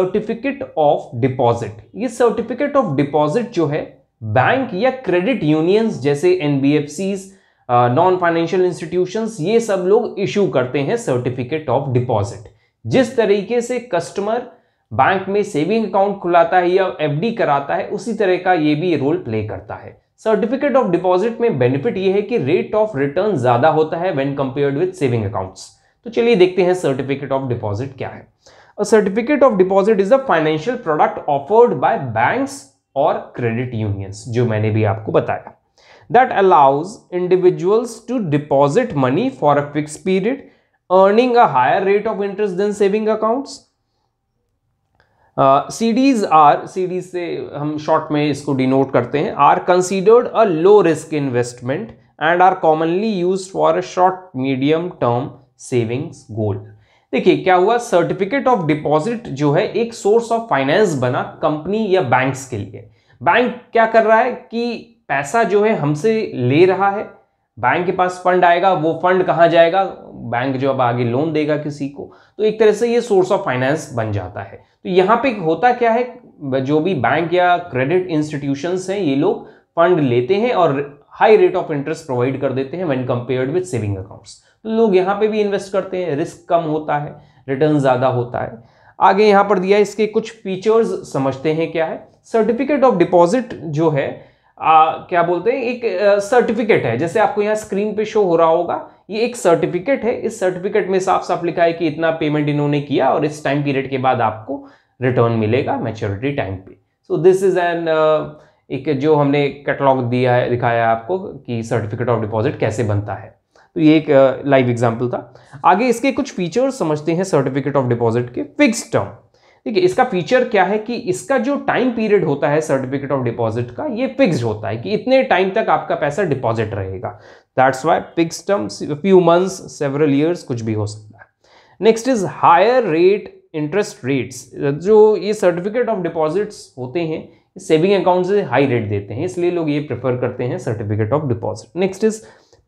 Certificate of deposit ये certificate of deposit जो है बैंक या क्रेडिट यूनियंस जैसे एनबीएफसी नॉन फाइनेंशियल इंस्टीट्यूशंस ये सब लोग इशू करते हैं सर्टिफिकेट ऑफ डिपॉजिट जिस तरीके से कस्टमर बैंक में सेविंग अकाउंट खुलाता है या एफडी कराता है उसी तरह का ये भी रोल प्ले करता है सर्टिफिकेट ऑफ डिपॉजिट में बेनिफिट ये है कि रेट ऑफ रिटर्न ज्यादा होता है when compared with saving accounts तो चलिए देखते हैं सर्टिफिकेट ऑफ डिपॉजिट क्या है A certificate of deposit is a financial product offered by banks or credit unions, जो मैंने भी आपको बताया that allows individuals to deposit money for a fixed period, earning a higher rate of interest than saving accounts. CDs or CDs से हम short में इसको denote करते हैं are considered a low risk investment and are commonly use for a short medium term savings goals देखिए क्या हुआ certificate of deposit जो है एक सोर्स ऑफ फाइनेंस बना कंपनी या बैंक्स के लिए बैंक क्या कर रहा है कि पैसा जो है हमसे ले रहा है बैंक के पास फंड आएगा वो फंड कहाँ जाएगा बैंक जो अब आगे लोन देगा किसी को तो एक तरह से ये सोर्स ऑफ फाइनेंस बन जाता है तो यहाँ पे होता क्या है जो भी बैंक या क्रेडिट इंस्टीट्यूशंस हैं ये लोग फंड लेते हैं और high rate of interest provide कर देते हैं when compared with saving accounts लोग यहाँ पे भी इन्वेस्ट करते हैं रिस्क कम होता है रिटर्न ज़्यादा होता है आगे यहाँ पर दिया है इसके कुछ फीचर्स समझते हैं क्या है सर्टिफिकेट ऑफ डिपॉजिट जो है आ, क्या बोलते हैं एक सर्टिफिकेट uh, है जैसे आपको यहाँ स्क्रीन पे शो हो रहा होगा ये एक सर्टिफिकेट है इस सर्टिफिकेट में साफ साफ लिखा है कि इतना पेमेंट इन्होंने किया और इस टाइम पीरियड के बाद आपको रिटर्न मिलेगा मेच्योरिटी टाइम पे सो दिस इज एन एक जो हमने कैटलॉग दिया है दिखाया है आपको कि सर्टिफिकेट ऑफ डिपॉजिट कैसे बनता है तो ये एक लाइव एग्जाम्पल था आगे इसके कुछ फीचर्स समझते हैं सर्टिफिकेट ऑफ डिपॉजिट के फिक्स टर्म ठीक है इसका फीचर क्या है कि इसका जो टाइम पीरियड होता है सर्टिफिकेट ऑफ डिपॉजिट का ये फिक्स होता है कि इतने टाइम तक आपका पैसा डिपॉजिट रहेगा that's why fix term few months several years कुछ भी हो सकता है next is higher rate interest rates जो ये सर्टिफिकेट ऑफ डिपॉजिट्स होते हैं सेविंग अकाउंट से हाई रेट देते हैं इसलिए लोग ये प्रेफर करते हैं certificate of deposit next is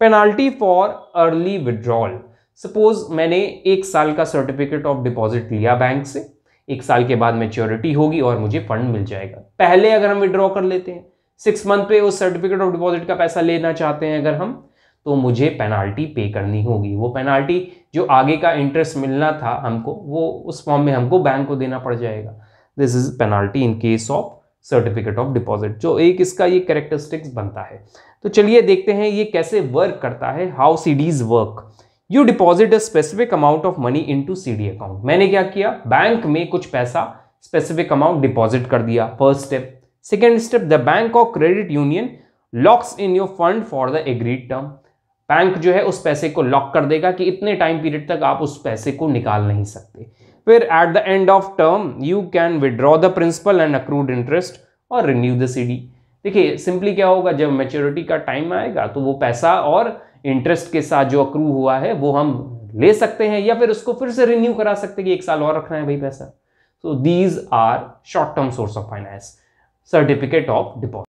penalty for early withdrawal suppose मैंने एक साल का सर्टिफिकेट ऑफ डिपॉजिट लिया बैंक से एक साल के बाद मेच्योरिटी होगी और मुझे फंड मिल जाएगा पहले अगर हम विड्रॉ कर लेते हैं सिक्स मंथ पे उस सर्टिफिकेट ऑफ डिपॉजिट का पैसा लेना चाहते हैं अगर हम तो मुझे पेनाल्टी पे करनी होगी वो पेनाल्टी जो आगे का इंटरेस्ट मिलना था हमको वो उस फॉर्म में हमको बैंक को देना पड़ जाएगा this is penalty in case of certificate of deposit जो एक इसका ये कैरेक्टरिस्टिक्स बनता है तो चलिए देखते हैं ये कैसे वर्क करता है how C work you deposit a specific amount of money into account मैंने क्या किया बैंक में कुछ पैसा स्पेसिफिक अमाउंट डिपॉजिट कर दिया first step second step the bank of credit union locks in your fund for the agreed term bank जो है उस पैसे को लॉक कर देगा कि इतने टाइम पीरियड तक आप उस पैसे को निकाल नहीं सकते फिर at the end of term you can withdraw the principal and accrued interest और रिन्यू द सी डी देखिए सिंपली क्या होगा जब मेच्योरिटी का टाइम आएगा तो वो पैसा और इंटरेस्ट के साथ जो अक्रू हुआ है वो हम ले सकते हैं या फिर उसको फिर से रिन्यू करा सकते हैं कि एक साल और रखना है भाई पैसा so these are short term source of finance certificate of deposit